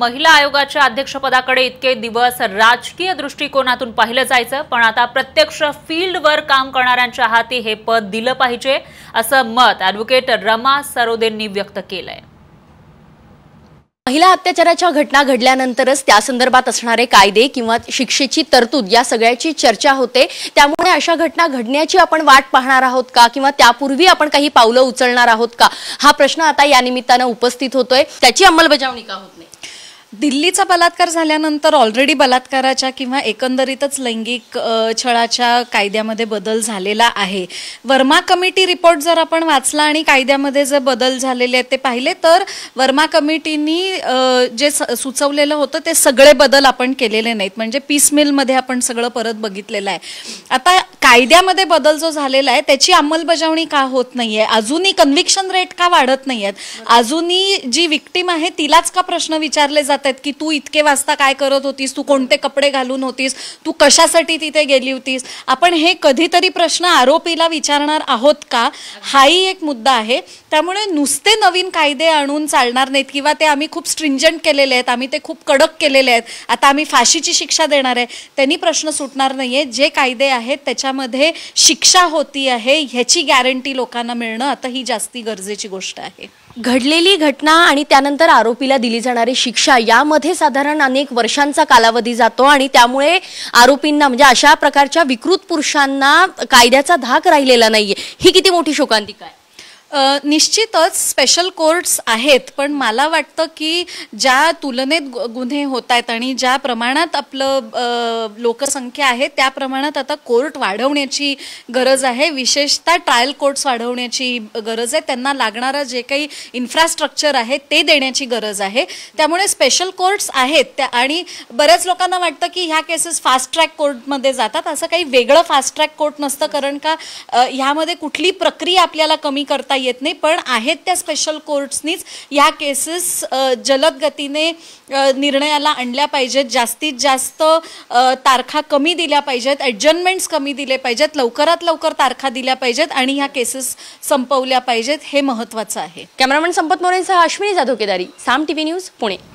महिला आयोगाच्या अध्यक्षपदाकडे इतके दिवस राजकीय दृष्टिकोनातून पाहिलं जायचं पण आता प्रत्यक्ष फील्डवर काम करणाऱ्यांच्या हाती हे पद दिलं पाहिजे असं मत ॲडव्होकेट रमा सरोदेंनी व्यक्त केलंय महिला अत्याचाराच्या घटना घडल्यानंतरच त्या संदर्भात असणारे कायदे किंवा शिक्षेची तरतूद या सगळ्याची चर्चा होते त्यामुळे अशा घटना घडण्याची आपण वाट पाहणार आहोत का किंवा त्यापूर्वी आपण काही पावलं उचलणार आहोत का हा प्रश्न आता या निमित्तानं उपस्थित होतोय त्याची अंमलबजावणी का होत नाही दिल्लीचा बलात्कार झाल्यानंतर ऑलरेडी बलात्काराच्या किंवा एकंदरीतच लैंगिक छळाच्या कायद्यामध्ये बदल झालेला आहे वर्मा कमिटी रिपोर्ट जर आपण वाचला आणि कायद्यामध्ये जे बदल झालेले आहेत ते पाहिले तर वर्मा कमिटीनी जे सुचवलेलं होतं ते सगळे बदल आपण केलेले नाहीत म्हणजे मिलमध्ये आपण सगळं परत बघितलेलं आहे आता कायद्यामध्ये बदल जो झालेला आहे त्याची अंमलबजावणी का होत नाही आहे अजूनही कन्व्हिक्शन रेट का वाढत नाही आहेत अजूनही जी विक्टीम आहे तिलाच का प्रश्न विचारले जात आहेत की तू इतके वाजता काय करत होतीस तू कोणते कपडे घालून होतीस तू कशासाठी तिथे गेली होतीस आपण हे कधीतरी प्रश्न आरोपीला विचारणार आहोत का हाही एक मुद्दा आहे त्यामुळे नुसते नवीन कायदे आणून चालणार नाहीत किंवा ते आम्ही खूप स्ट्रिंजंट केलेले आहेत आम्ही ते खूप कडक केलेले आहेत आता आम्ही फाशीची शिक्षा देणार आहे त्यांनी प्रश्न सुटणार नाही जे कायदे आहेत त्याच्यामध्ये शिक्षा होती आहे ह्याची गॅरंटी लोकांना मिळणं आता ही जास्ती गरजेची गोष्ट आहे घडलेली घटना आणि त्यानंतर आरोपीला दिली जाणारी शिक्षा यामध्ये साधारण अनेक वर्षांचा कालावधी जातो आणि त्यामुळे आरोपींना म्हणजे अशा प्रकारच्या विकृत पुरुषांना कायद्याचा धाक राहिलेला नाहीये ही किती मोठी शोकांतिका आहे निश्चितच स्पेशल कोर्ट्स आहेत पण मला वाटतं की ज्या तुलनेत गुन्हे होत आहेत आणि ज्या प्रमाणात आपलं लोकसंख्या आहे त्या प्रमाणात आता कोर्ट वाढवण्याची गरज आहे विशेषतः ट्रायल कोर्ट्स वाढवण्याची गरज आहे त्यांना लागणारं जे काही इन्फ्रास्ट्रक्चर आहे ते देण्याची गरज आहे त्यामुळे स्पेशल कोर्ट्स आहेत त्या आणि बऱ्याच लोकांना वाटतं की ह्या केसेस फास्ट ट्रॅक कोर्टमध्ये जातात असं काही वेगळं फास्ट ट्रॅक कोर्ट नसतं कारण का ह्यामध्ये कुठली प्रक्रिया आपल्याला कमी करता येत नाही पण आहेत त्या स्पेशल कोर्ट्सनीच ह्या केसेस जलद गतीने निर्णयाला आणल्या पाहिजेत जास्तीत जास्त तारखा कमी दिल्या पाहिजेत ॲडजस्टमेंट्स कमी दिले पाहिजेत लवकरात लवकर तारखा दिल्या पाहिजेत आणि ह्या केसेस संपवल्या पाहिजेत हे महत्त्वाचं आहे कॅमेरामन संपत मोरेंसह Ashwini Jadhav Kedari Saam T V news Pune